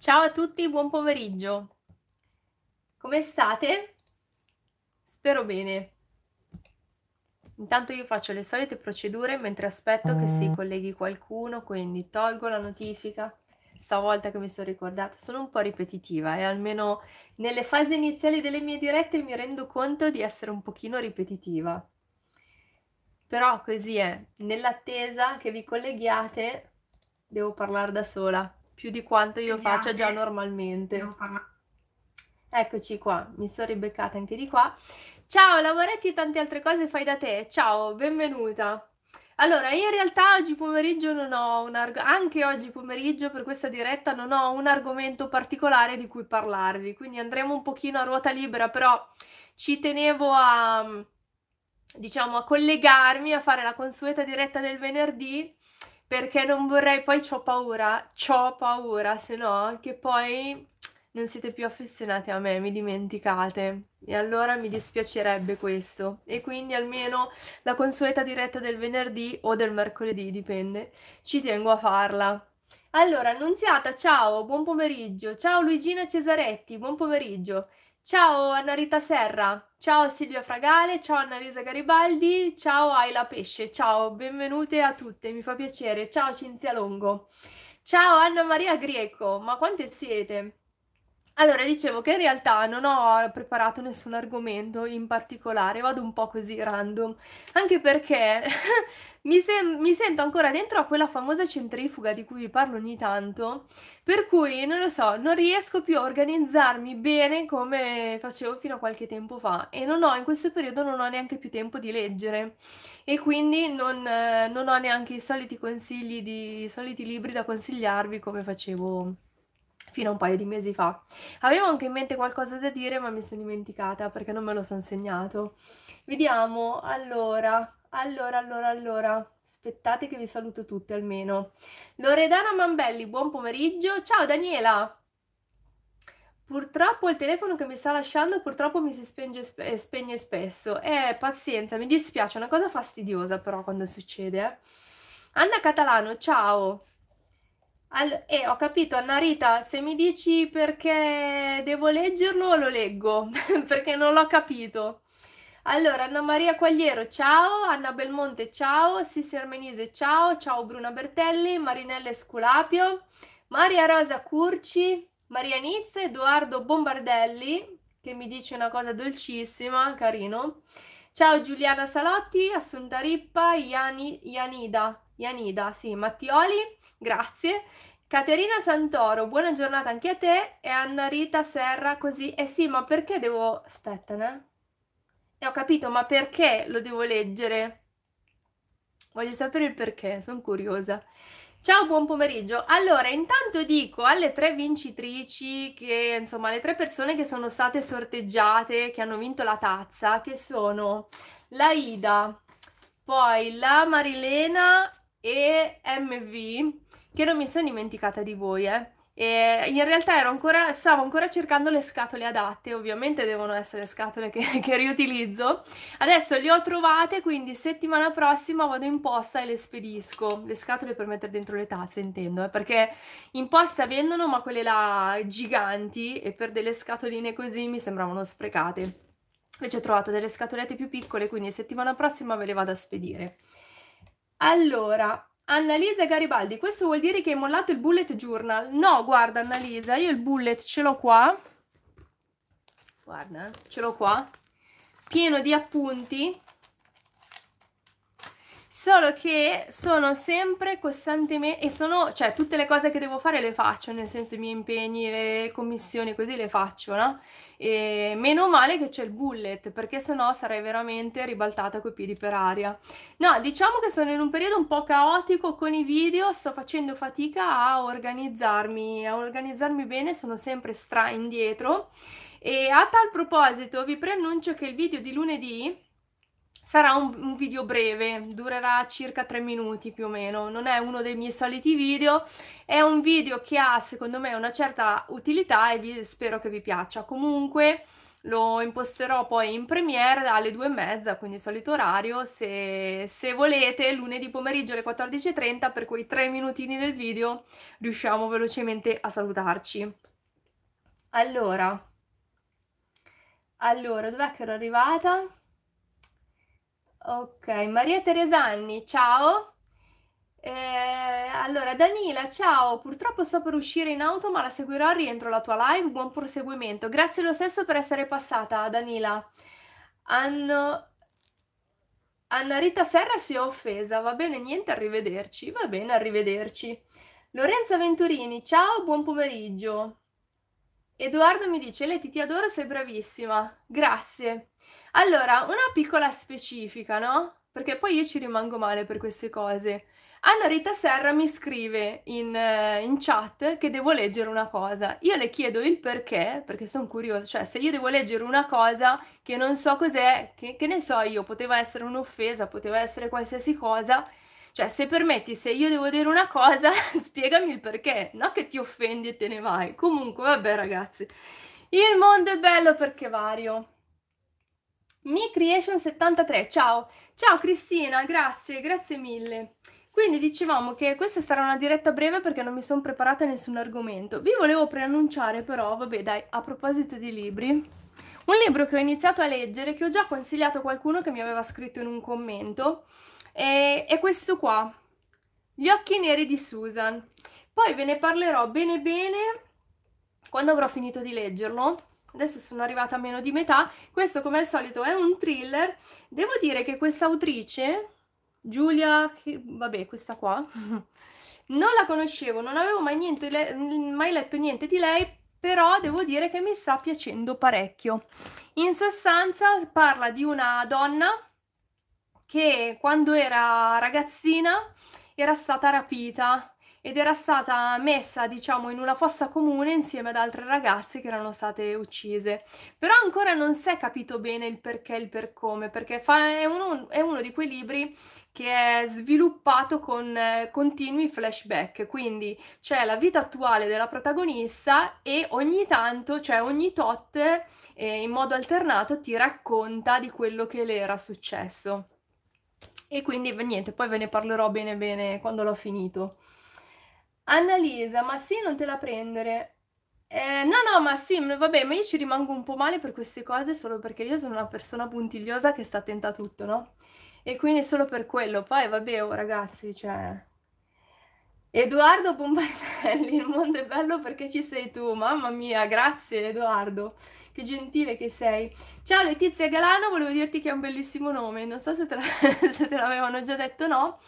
Ciao a tutti, buon pomeriggio. Come state? Spero bene. Intanto io faccio le solite procedure mentre aspetto che si mm. colleghi qualcuno, quindi tolgo la notifica. Stavolta che mi sono ricordata, sono un po' ripetitiva e eh, almeno nelle fasi iniziali delle mie dirette mi rendo conto di essere un pochino ripetitiva. Però così è, nell'attesa che vi colleghiate devo parlare da sola più di quanto io Vediamo. faccia già normalmente. Eccoci qua, mi sono ribeccata anche di qua. Ciao, lavoretti e tante altre cose fai da te. Ciao, benvenuta. Allora, io in realtà oggi pomeriggio non ho un argomento, anche oggi pomeriggio per questa diretta non ho un argomento particolare di cui parlarvi, quindi andremo un pochino a ruota libera, però ci tenevo a, diciamo, a collegarmi, a fare la consueta diretta del venerdì perché non vorrei, poi ho paura, ho paura, se no che poi non siete più affezionati a me, mi dimenticate e allora mi dispiacerebbe questo e quindi almeno la consueta diretta del venerdì o del mercoledì, dipende, ci tengo a farla. Allora, Annunziata, ciao, buon pomeriggio. Ciao Luigina Cesaretti, buon pomeriggio. Ciao Annarita Serra, ciao Silvia Fragale, ciao Annalisa Garibaldi, ciao Aila Pesce, ciao, benvenute a tutte, mi fa piacere, ciao Cinzia Longo, ciao Anna Maria Greco, ma quante siete? Allora, dicevo che in realtà non ho preparato nessun argomento in particolare, vado un po' così random, anche perché mi, sem- mi, sento ancora dentro a quella famosa centrifuga di cui vi parlo ogni tanto, per cui non lo so, non riesco più a organizzarmi bene come facevo fino a qualche tempo fa e non ho, in questo periodo non ho neanche più tempo di leggere e quindi non, eh, non ho neanche i soliti consigli, di, i soliti libri da consigliarvi come facevo fino a un paio di mesi fa. Avevo anche in mente qualcosa da dire, ma mi sono dimenticata perché non me lo sono segnato. Vediamo, allora, allora, allora, allora. Aspettate che vi saluto tutti almeno. Loredana Mambelli, buon pomeriggio. Ciao Daniela. Purtroppo il telefono che mi sta lasciando purtroppo mi si spenge, eh, spegne spesso. Eh, pazienza, mi dispiace, è una cosa fastidiosa però quando succede. Eh. Anna Catalano, ciao. Al- eh, ho capito, Annarita, se mi dici perché devo leggerlo, lo leggo, perché non l'ho capito. Allora, Anna Maria Quagliero, ciao, Anna Belmonte, ciao, Sissi Armenise, ciao, ciao Bruna Bertelli, Marinella Esculapio, Maria Rosa Curci, Maria Nizza, Edoardo Bombardelli, che mi dice una cosa dolcissima, carino. Ciao Giuliana Salotti, Assunta Rippa, Iani, Ianida, Ianida, sì, Mattioli, Grazie. Caterina Santoro, buona giornata anche a te. E Anna Rita Serra, così. Eh sì, ma perché devo... Aspetta, ne? Eh. E eh, ho capito, ma perché lo devo leggere? Voglio sapere il perché, sono curiosa. Ciao, buon pomeriggio. Allora, intanto dico alle tre vincitrici, che insomma, le tre persone che sono state sorteggiate, che hanno vinto la tazza, che sono la Ida, poi la Marilena e MV che non mi sono dimenticata di voi, eh. E in realtà ero ancora, stavo ancora cercando le scatole adatte, ovviamente devono essere scatole che, che, riutilizzo. Adesso le ho trovate, quindi settimana prossima vado in posta e le spedisco. Le scatole per mettere dentro le tazze, intendo, eh? perché in posta vendono, ma quelle là giganti e per delle scatoline così mi sembravano sprecate. Invece ho trovato delle scatolette più piccole, quindi settimana prossima ve le vado a spedire. Allora, Annalisa Garibaldi, questo vuol dire che hai mollato il bullet journal. No, guarda Annalisa, io il bullet ce l'ho qua. Guarda, ce l'ho qua. Pieno di appunti. Solo che sono sempre costantemente... E sono... Cioè, tutte le cose che devo fare le faccio, nel senso i miei impegni, le commissioni, così le faccio, no? E meno male che c'è il bullet, perché sennò sarei veramente ribaltata coi piedi per aria. No, diciamo che sono in un periodo un po' caotico con i video, sto facendo fatica a organizzarmi, a organizzarmi bene, sono sempre stra indietro. E a tal proposito vi preannuncio che il video di lunedì Sarà un, un, video breve, durerà circa 3 minuti più o meno, non è uno dei miei soliti video, è un video che ha secondo me una certa utilità e vi, spero che vi piaccia. Comunque lo imposterò poi in premiere alle 2 e mezza, quindi solito orario, se, se volete lunedì pomeriggio alle 14.30 per quei 3 minutini del video riusciamo velocemente a salutarci. Allora, allora, dov'è che ero arrivata? Ok, Maria Teresa Anni, ciao. Eh, allora, Danila, ciao. Purtroppo sto per uscire in auto, ma la seguirò rientro la tua live. Buon proseguimento. Grazie lo stesso per essere passata, Danila. Hanno... Anna Rita Serra si è offesa. Va bene, niente, arrivederci. Va bene, arrivederci. Lorenzo Venturini, ciao, buon pomeriggio. Edoardo mi dice: Leti, ti adoro, sei bravissima. Grazie. Allora, una piccola specifica, no? Perché poi io ci rimango male per queste cose. Anna Rita Serra mi scrive in, eh, in chat che devo leggere una cosa. Io le chiedo il perché, perché sono curiosa. Cioè, se io devo leggere una cosa che non so cos'è, che, che ne so io, poteva essere un'offesa, poteva essere qualsiasi cosa. Cioè, se permetti, se io devo dire una cosa, spiegami il perché. Non che ti offendi e te ne vai. Comunque, vabbè, ragazzi. Il mondo è bello perché vario. Mi Creation 73, ciao! Ciao Cristina, grazie, grazie mille. Quindi dicevamo che questa sarà una diretta breve perché non mi sono preparata a nessun argomento. Vi volevo preannunciare però, vabbè dai, a proposito di libri, un libro che ho iniziato a leggere, che ho già consigliato a qualcuno che mi aveva scritto in un commento, è, è questo qua, Gli occhi neri di Susan. Poi ve ne parlerò bene bene quando avrò finito di leggerlo, adesso sono arrivata a meno di metà, questo come al solito è un thriller, devo dire che questa autrice, Giulia, vabbè questa qua, non la conoscevo, non avevo mai, niente, mai letto niente di lei, però devo dire che mi sta piacendo parecchio. In sostanza parla di una donna che quando era ragazzina era stata rapita ed era stata messa, diciamo, in una fossa comune insieme ad altre ragazze che erano state uccise. Però ancora non si è capito bene il perché e il per come, perché fa, è, uno, è, uno, di quei libri che è sviluppato con eh, continui flashback, quindi c'è la vita attuale della protagonista e ogni tanto, cioè ogni tot, eh, in modo alternato ti racconta di quello che le era successo. E quindi niente, poi ve ne parlerò bene bene quando l'ho finito. Annalisa, ma sì, non te la prendere. Eh, no, no, ma sì, vabbè, ma io ci rimango un po' male per queste cose solo perché io sono una persona puntigliosa che sta attenta a tutto, no? E quindi solo per quello. Poi, vabbè, oh, ragazzi, cioè... Edoardo Bombardelli, il mondo è bello perché ci sei tu, mamma mia, grazie Edoardo, che gentile che sei. Ciao Letizia Galano, volevo dirti che è un bellissimo nome, non so se te, l'avevano già detto o no.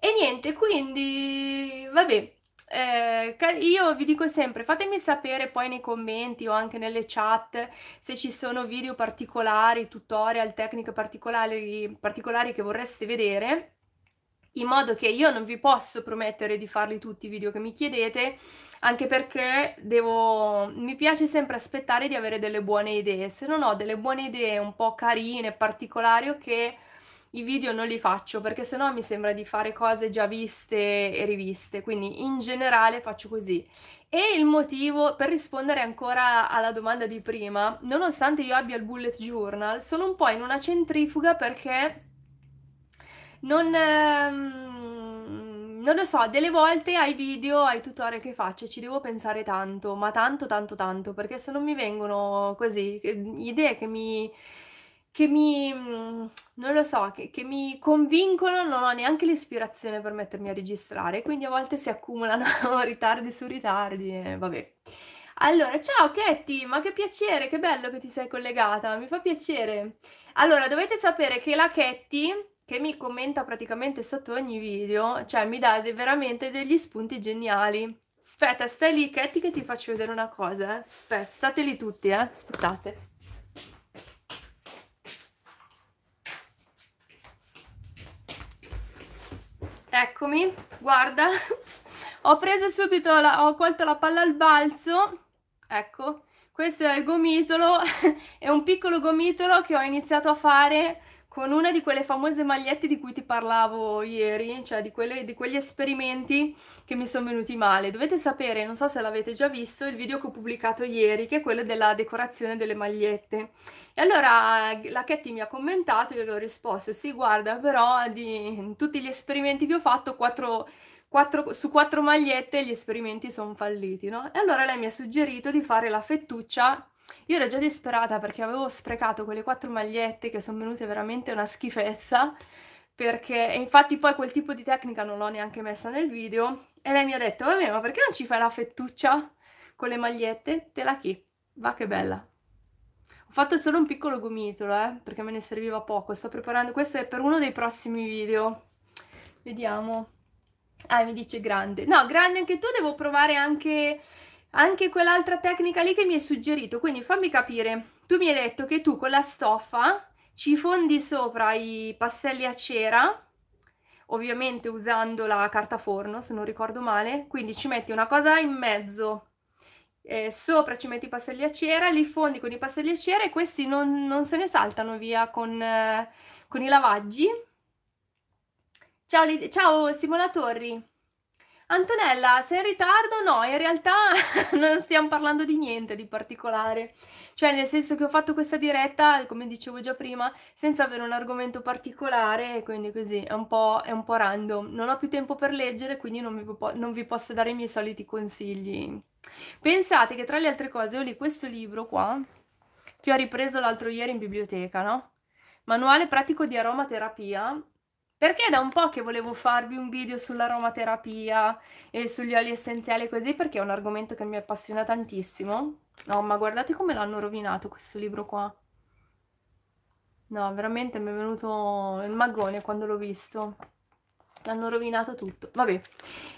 E niente, quindi, vabbè, eh, io vi dico sempre, fatemi sapere poi nei commenti o anche nelle chat se ci sono video particolari, tutorial, tecniche particolari, particolari che vorreste vedere, in modo che io non vi posso promettere di farli tutti i video che mi chiedete, anche perché devo, mi piace sempre aspettare di avere delle buone idee, se non ho delle buone idee un po' carine, particolari o okay, che i video non li faccio perché sennò mi sembra di fare cose già viste e riviste, quindi in generale faccio così. E il motivo, per rispondere ancora alla domanda di prima, nonostante io abbia il bullet journal, sono un po' in una centrifuga perché non... Ehm, non lo so, delle volte ai video, ai tutorial che faccio ci devo pensare tanto, ma tanto, tanto, tanto, perché se non mi vengono così idee che mi, che mi, mm, non lo so, che, che, mi convincono, non ho neanche l'ispirazione per mettermi a registrare, quindi a volte si accumulano ritardi su ritardi e vabbè. Allora, ciao Ketty, ma che piacere, che bello che ti sei collegata, mi fa piacere. Allora, dovete sapere che la Ketty, che mi commenta praticamente sotto ogni video, cioè mi dà veramente degli spunti geniali. Aspetta, stai lì Ketty che ti faccio vedere una cosa, eh. Aspetta, state lì tutti, eh. Aspettate. Eccomi, guarda, ho preso subito, la, ho colto la palla al balzo, ecco, questo è il gomitolo, è un piccolo gomitolo che ho iniziato a fare con una di quelle famose magliette di cui ti parlavo ieri, cioè di, quelle, di quegli esperimenti che mi sono venuti male. Dovete sapere, non so se l'avete già visto, il video che ho pubblicato ieri, che è quello della decorazione delle magliette. E allora eh, la Ketty mi ha commentato, io le ho risposto, sì guarda, però di tutti gli esperimenti che ho fatto, quattro... Quattro, su quattro magliette gli esperimenti sono falliti, no? E allora lei mi ha suggerito di fare la fettuccia io ero già disperata perché avevo sprecato quelle quattro magliette che sono venute veramente una schifezza, perché infatti poi quel tipo di tecnica non l'ho neanche messa nel video e lei mi ha detto, vabbè ma perché non ci fai la fettuccia con le magliette? Te la chi? Va che bella! Ho fatto solo un piccolo gomitolo, eh, perché me ne serviva poco. Sto preparando, questo è per uno dei prossimi video. Vediamo. Ah, mi dice grande. No, grande anche tu, devo provare anche anche quell'altra tecnica lì che mi hai suggerito. Quindi fammi capire, tu mi hai detto che tu con la stoffa ci fondi sopra i pastelli a cera, ovviamente usando la carta forno, se non ricordo male, quindi ci metti una cosa in mezzo. Eh, sopra ci metti i pastelli a cera, li fondi con i pastelli a cera e questi non, non se ne saltano via con, eh, con i lavaggi. Ciao, Lid- ciao Simona Torri. Antonella, sei in ritardo? No, in realtà non stiamo parlando di niente di particolare. Cioè, nel senso che ho fatto questa diretta, come dicevo già prima, senza avere un argomento particolare, quindi così è un po', è un po random. Non ho più tempo per leggere, quindi non vi, non vi posso dare i miei soliti consigli. Pensate che tra le altre cose ho lì questo libro qua, che ho ripreso l'altro ieri in biblioteca, no? Manuale pratico di aromaterapia perché è da un po' che volevo farvi un video sull'aromaterapia e sugli oli essenziali così, perché è un argomento che mi appassiona tantissimo. No, ma guardate come l'hanno rovinato questo libro qua. No, veramente mi è venuto il magone quando l'ho visto. L'hanno rovinato tutto. Vabbè.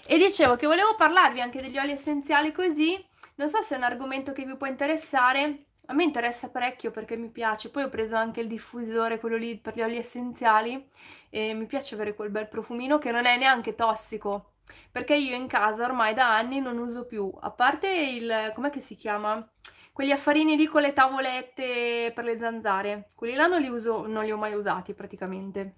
E dicevo che volevo parlarvi anche degli oli essenziali così. Non so se è un argomento che vi può interessare a me interessa parecchio perché mi piace, poi ho preso anche il diffusore, quello lì per gli oli essenziali e mi piace avere quel bel profumino che non è neanche tossico, perché io in casa ormai da anni non uso più, a parte il, com'è che si chiama? Quegli affarini lì con le tavolette per le zanzare, quelli là non li uso, non li ho mai usati praticamente.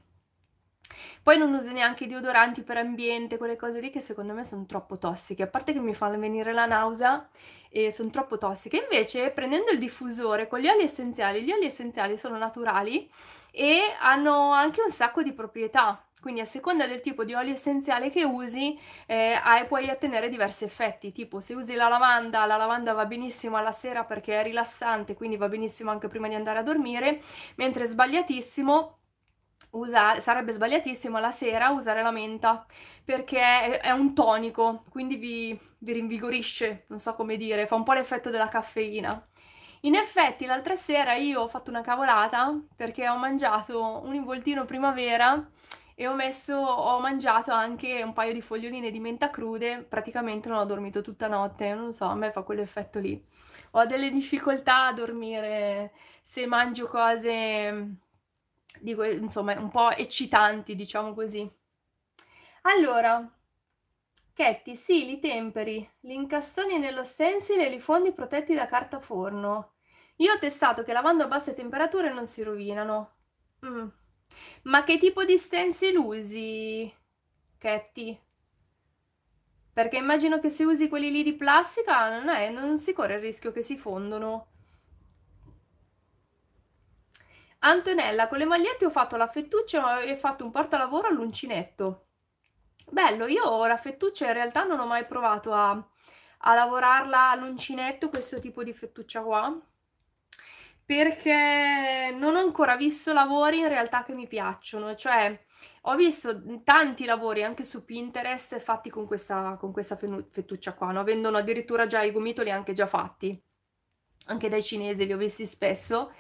Poi non uso neanche i deodoranti per ambiente, quelle cose lì che secondo me sono troppo tossiche, a parte che mi fanno venire la nausea e sono troppo tossiche. Invece prendendo il diffusore con gli oli essenziali, gli oli essenziali sono naturali e hanno anche un sacco di proprietà. Quindi a seconda del tipo di olio essenziale che usi eh, puoi ottenere diversi effetti, tipo se usi la lavanda, la lavanda va benissimo alla sera perché è rilassante, quindi va benissimo anche prima di andare a dormire, mentre sbagliatissimo usare, sarebbe sbagliatissimo la sera usare la menta perché è un tonico, quindi vi, vi rinvigorisce, non so come dire, fa un po' l'effetto della caffeina. In effetti l'altra sera io ho fatto una cavolata perché ho mangiato un involtino primavera e ho, messo, ho mangiato anche un paio di foglioline di menta crude, praticamente non ho dormito tutta notte, non so, a me fa quell'effetto lì. Ho delle difficoltà a dormire se mangio cose dico, insomma, un po' eccitanti, diciamo così. Allora, Chetti, sì, li temperi, li incastoni nello stencil e li fondi protetti da carta forno. Io ho testato che lavando a basse temperature non si rovinano. Mm. Ma che tipo di stencil usi, Chetti? Perché immagino che se usi quelli lì di plastica non, è, non si corre il rischio che si fondono. Antonella, con le magliette ho fatto la fettuccia e ho fatto un portalavoro all'uncinetto. Bello, io la fettuccia in realtà non ho mai provato a, a lavorarla all'uncinetto, questo tipo di fettuccia qua, perché non ho ancora visto lavori in realtà che mi piacciono, cioè ho visto tanti lavori anche su Pinterest fatti con questa, con questa fettuccia qua, no? vendono addirittura già i gomitoli anche già fatti, anche dai cinesi li ho visti spesso,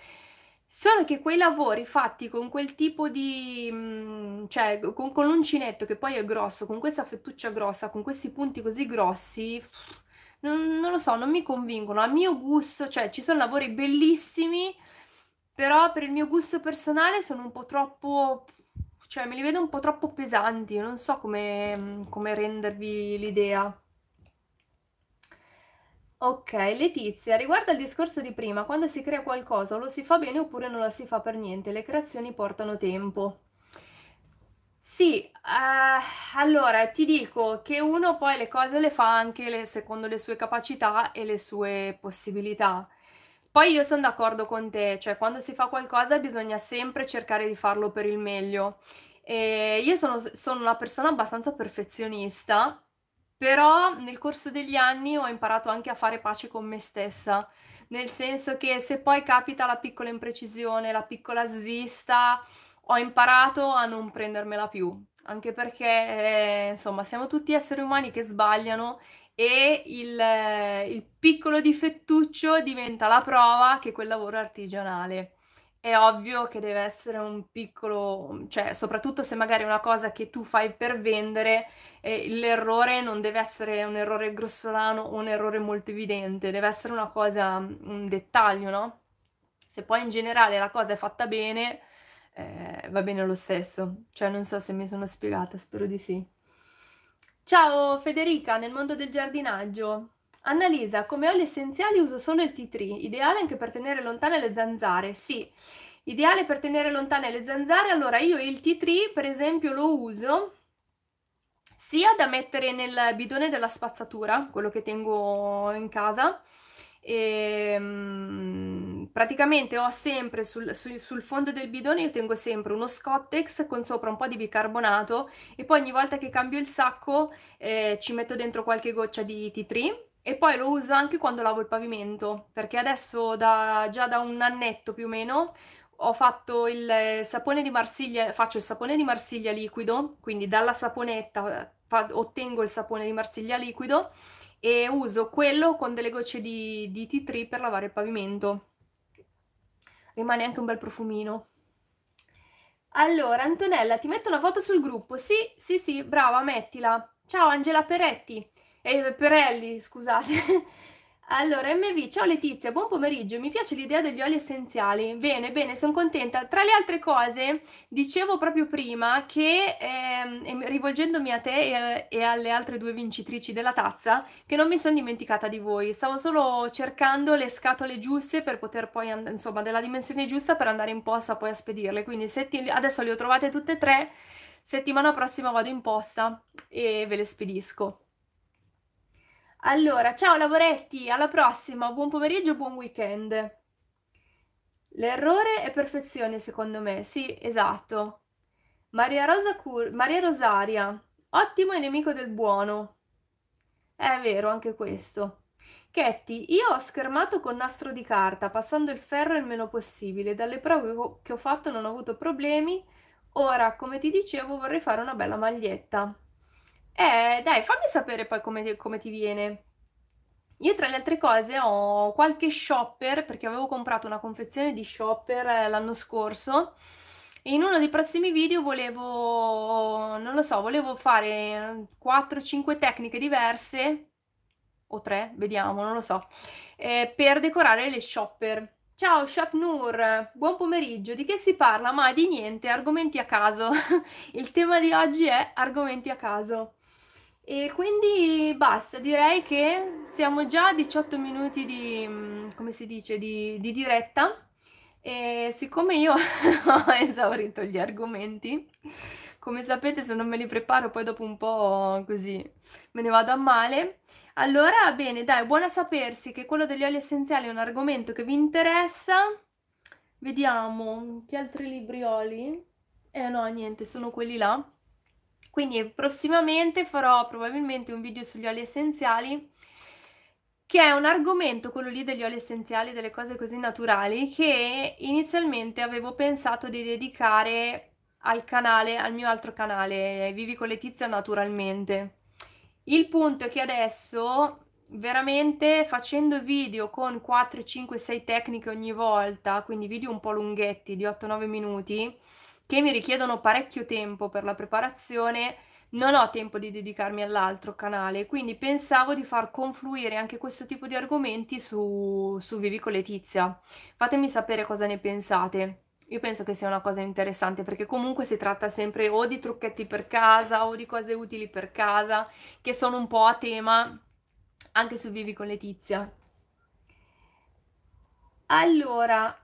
Solo che quei lavori fatti con quel tipo di, mm, cioè con, con l'uncinetto che poi è grosso, con questa fettuccia grossa, con questi punti così grossi, non, non lo so, non mi convincono. A mio gusto, cioè ci sono lavori bellissimi, però per il mio gusto personale sono un po' troppo, cioè me li vedo un po' troppo pesanti, non so come, mm, come rendervi l'idea. Ok, Letizia, riguardo al discorso di prima, quando si crea qualcosa lo si fa bene oppure non lo si fa per niente? Le creazioni portano tempo. Sì, eh, allora ti dico che uno poi le cose le fa anche le, secondo le sue capacità e le sue possibilità. Poi io sono d'accordo con te, cioè quando si fa qualcosa bisogna sempre cercare di farlo per il meglio. E io sono, sono una persona abbastanza perfezionista però nel corso degli anni ho imparato anche a fare pace con me stessa, nel senso che se poi capita la piccola imprecisione, la piccola svista, ho imparato a non prendermela più, anche perché eh, insomma siamo tutti esseri umani che sbagliano e il, eh, il piccolo difettuccio diventa la prova che quel lavoro è artigianale è ovvio che deve essere un piccolo, cioè soprattutto se magari è una cosa che tu fai per vendere, eh, l'errore non deve essere un errore grossolano o un errore molto evidente, deve essere una cosa, un dettaglio, no? Se poi in generale la cosa è fatta bene, eh, va bene lo stesso. Cioè non so se mi sono spiegata, spero di sì. Ciao Federica, nel mondo del giardinaggio. Annalisa, come oli essenziali uso solo il tea tree, ideale anche per tenere lontane le zanzare. Sì, ideale per tenere lontane le zanzare. Allora, io il tea tree, per esempio, lo uso sia da mettere nel bidone della spazzatura, quello che tengo in casa, e, ehm, praticamente ho sempre sul, su, sul, fondo del bidone io tengo sempre uno scottex con sopra un po' di bicarbonato e poi ogni volta che cambio il sacco eh, ci metto dentro qualche goccia di tea tree e poi lo uso anche quando lavo il pavimento, perché adesso da, già da un annetto più o meno ho fatto il sapone di Marsiglia, faccio il sapone di Marsiglia liquido, quindi dalla saponetta eh, fa, ottengo il sapone di Marsiglia liquido e uso quello con delle gocce di, di tea tree per lavare il pavimento. Rimane anche un bel profumino. Allora, Antonella, ti metto una foto sul gruppo. Sì, sì, sì, brava, mettila. Ciao Angela Peretti eh, Perelli, scusate. Allora, MV, ciao Letizia, buon pomeriggio, mi piace l'idea degli oli essenziali. Bene, bene, sono contenta. Tra le altre cose, dicevo proprio prima che, ehm, rivolgendomi a te e, e, alle altre due vincitrici della tazza, che non mi sono dimenticata di voi, stavo solo cercando le scatole giuste per poter poi, insomma, della dimensione giusta per andare in posta poi a spedirle. Quindi ti, adesso le ho trovate tutte e tre, settimana prossima vado in posta e ve le spedisco. Allora, ciao lavoretti, alla prossima, buon pomeriggio, buon weekend. L'errore è perfezione, secondo me, sì, esatto. Maria, Rosa Cur- Maria Rosaria, ottimo e nemico del buono. È vero, anche questo. Ketty, io ho schermato con nastro di carta, passando il ferro il meno possibile. Dalle prove che ho fatto non ho avuto problemi. Ora, come ti dicevo, vorrei fare una bella maglietta. Eh, dai, fammi sapere poi come, come ti viene. Io tra le altre cose ho qualche shopper perché avevo comprato una confezione di shopper eh, l'anno scorso e in uno dei prossimi video volevo, non lo so, volevo fare 4-5 tecniche diverse o 3, vediamo, non lo so, eh, per decorare le shopper. Ciao Shatnur, buon pomeriggio. Di che si parla? Ma di niente, argomenti a caso. Il tema di oggi è argomenti a caso. E quindi basta, direi che siamo già a 18 minuti di, mm, come si dice, di, di diretta e siccome io ho esaurito gli argomenti, come sapete se non me li preparo poi dopo un po' così me ne vado a male, allora bene dai, buona sapersi che quello degli oli essenziali è un argomento che vi interessa. Vediamo, che altri libri oli? Eh no, niente, sono quelli là. Quindi eh, prossimamente farò probabilmente un video sugli oli essenziali che è un argomento, quello lì degli oli essenziali, delle cose così naturali, che inizialmente avevo pensato di dedicare al canale, al mio altro canale, Vivi con Letizia naturalmente. Il punto è che adesso veramente facendo video con 4, 5, 6 tecniche ogni volta, quindi video un po' lunghetti di 8-9 minuti, che mi richiedono parecchio tempo per la preparazione, non ho tempo di dedicarmi all'altro canale, quindi pensavo di far confluire anche questo tipo di argomenti su, su Vivi con Letizia. Fatemi sapere cosa ne pensate. Io penso che sia una cosa interessante perché comunque si tratta sempre o di trucchetti per casa o di cose utili per casa che sono un po' a tema anche su Vivi con Letizia. Allora,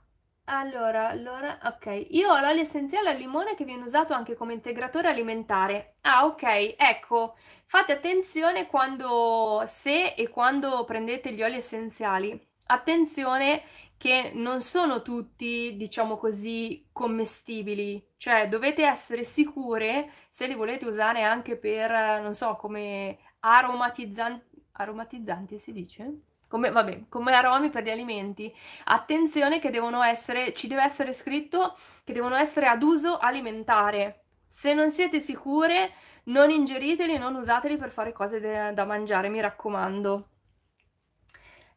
allora, allora, ok. Io ho l'olio essenziale al limone che viene usato anche come integratore alimentare. Ah, ok, ecco, fate attenzione quando, se e quando prendete gli oli essenziali. Attenzione che non sono tutti, diciamo così, commestibili, cioè dovete essere sicure se li volete usare anche per, non so, come aromatizzanti, aromatizzanti si dice? come, vabbè, come aromi per gli alimenti, attenzione che devono essere, ci deve essere scritto che devono essere ad uso alimentare. Se non siete sicure, non ingeriteli e non usateli per fare cose de- da mangiare, mi raccomando.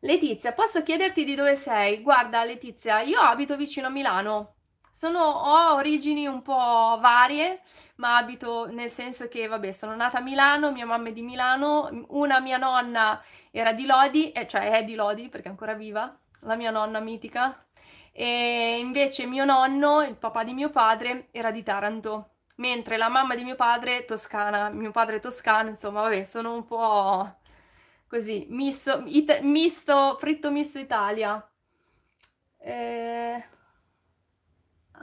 Letizia, posso chiederti di dove sei? Guarda, Letizia, io abito vicino a Milano. Sono, ho origini un po' varie, ma abito nel senso che, vabbè, sono nata a Milano, mia mamma è di Milano, una mia nonna era di Lodi, eh, cioè è di Lodi perché è ancora viva, la mia nonna mitica, e invece mio nonno, il papà di mio padre, era di Taranto, mentre la mamma di mio padre è toscana, mio padre è toscano, insomma, vabbè, sono un po' così, misto, it- misto fritto misto Italia. Eh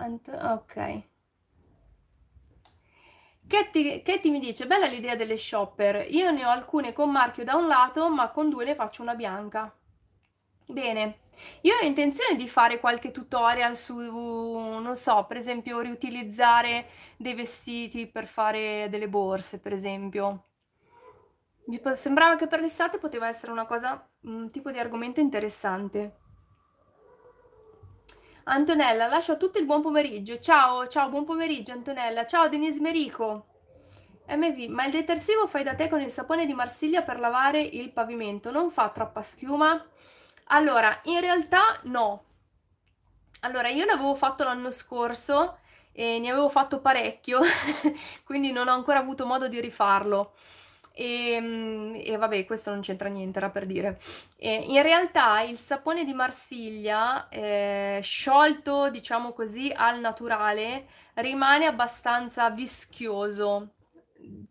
ok Katie, mi dice, bella l'idea delle shopper, io ne ho alcune con marchio da un lato, ma con due ne faccio una bianca. Bene, io ho intenzione di fare qualche tutorial su, non so, per esempio riutilizzare dei vestiti per fare delle borse, per esempio. Mi sembrava che per l'estate poteva essere una cosa, un tipo di argomento interessante. Antonella, lascio a tutti il buon pomeriggio. Ciao, ciao, buon pomeriggio Antonella. Ciao Denise Merico. MV, ma il detersivo fai da te con il sapone di Marsiglia per lavare il pavimento, non fa troppa schiuma? Allora, in realtà no. Allora, io l'avevo fatto l'anno scorso e ne avevo fatto parecchio, quindi non ho ancora avuto modo di rifarlo. E, mm, e, vabbè, questo non c'entra niente, era per dire. E in realtà il sapone di Marsiglia, eh, sciolto, diciamo così, al naturale, rimane abbastanza vischioso.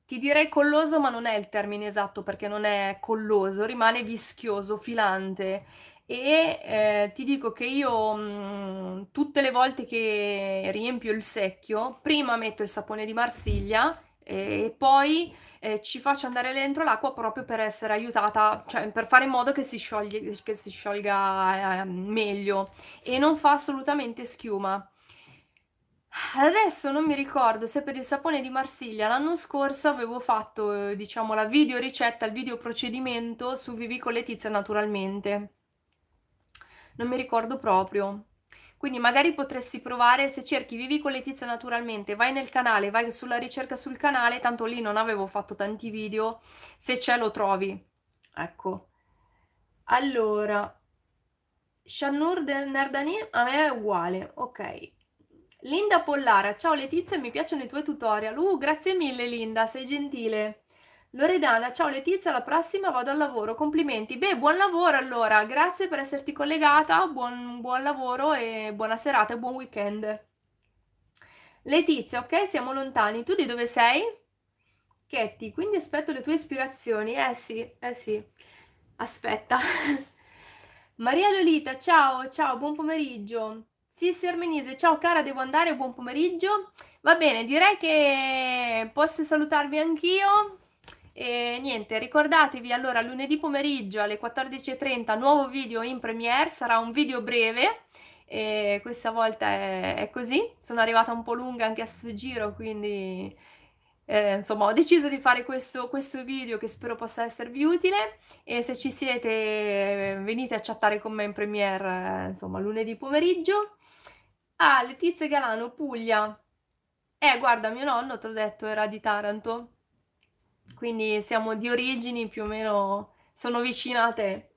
Ti direi colloso, ma non è il termine esatto perché non è colloso, rimane vischioso, filante. E eh, ti dico che io mh, mm, tutte le volte che riempio il secchio, prima metto il sapone di Marsiglia e, eh, e poi eh, ci faccio andare dentro l'acqua proprio per essere aiutata, cioè per fare in modo che si, scioglie, che si sciolga eh, meglio e non fa assolutamente schiuma. Adesso non mi ricordo se per il sapone di Marsiglia l'anno scorso avevo fatto, eh, diciamo, la video ricetta, il video procedimento su Vivi con Letizia naturalmente. Non mi ricordo proprio. Quindi magari potresti provare se cerchi Vivi con Letizia naturalmente, vai nel canale, vai sulla ricerca sul canale, tanto lì non avevo fatto tanti video, se c'è lo trovi. Ecco. Allora, Shannur del Nerdani a me è uguale, ok. Linda Pollara, ciao Letizia, mi piacciono i tuoi tutorial. Uh, grazie mille Linda, sei gentile. Loredana, ciao Letizia, alla prossima vado al lavoro, complimenti. Beh, buon lavoro allora, grazie per esserti collegata, buon, buon lavoro e buona serata e buon weekend. Letizia, ok, siamo lontani, tu di dove sei? Ketty, quindi aspetto le tue ispirazioni, eh sì, eh sì, aspetta. Maria Lolita, ciao, ciao, buon pomeriggio. Sissi Armenise, ciao cara, devo andare, buon pomeriggio. Va bene, direi che posso salutarvi anch'io. E niente, ricordatevi allora lunedì pomeriggio alle 14.30 nuovo video in premiere, sarà un video breve, e questa volta è, è così, sono arrivata un po' lunga anche a sto giro, quindi eh, insomma ho deciso di fare questo, questo, video che spero possa esservi utile e se ci siete venite a chattare con me in premiere, eh, insomma lunedì pomeriggio. Ah, Letizia Galano, Puglia. Eh, guarda, mio nonno, te l'ho detto, era di Taranto quindi siamo di origini più o meno, sono vicina a te.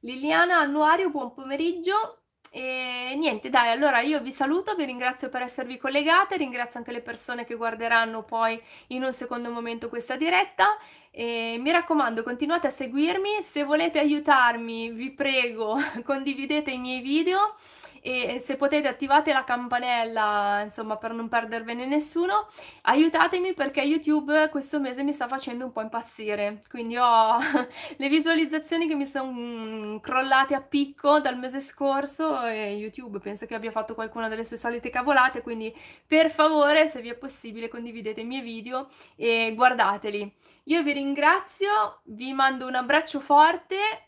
Liliana Annuario, buon pomeriggio. E niente, dai, allora io vi saluto, vi ringrazio per esservi collegate, ringrazio anche le persone che guarderanno poi in un secondo momento questa diretta. E mi raccomando, continuate a seguirmi, se volete aiutarmi vi prego condividete i miei video e se potete attivate la campanella, insomma, per non perdervene nessuno. Aiutatemi perché YouTube questo mese mi sta facendo un po' impazzire, quindi ho le visualizzazioni che mi sono mm, crollate a picco dal mese scorso e YouTube penso che abbia fatto qualcuna delle sue solite cavolate, quindi per favore, se vi è possibile, condividete i miei video e guardateli. Io vi ringrazio, vi mando un abbraccio forte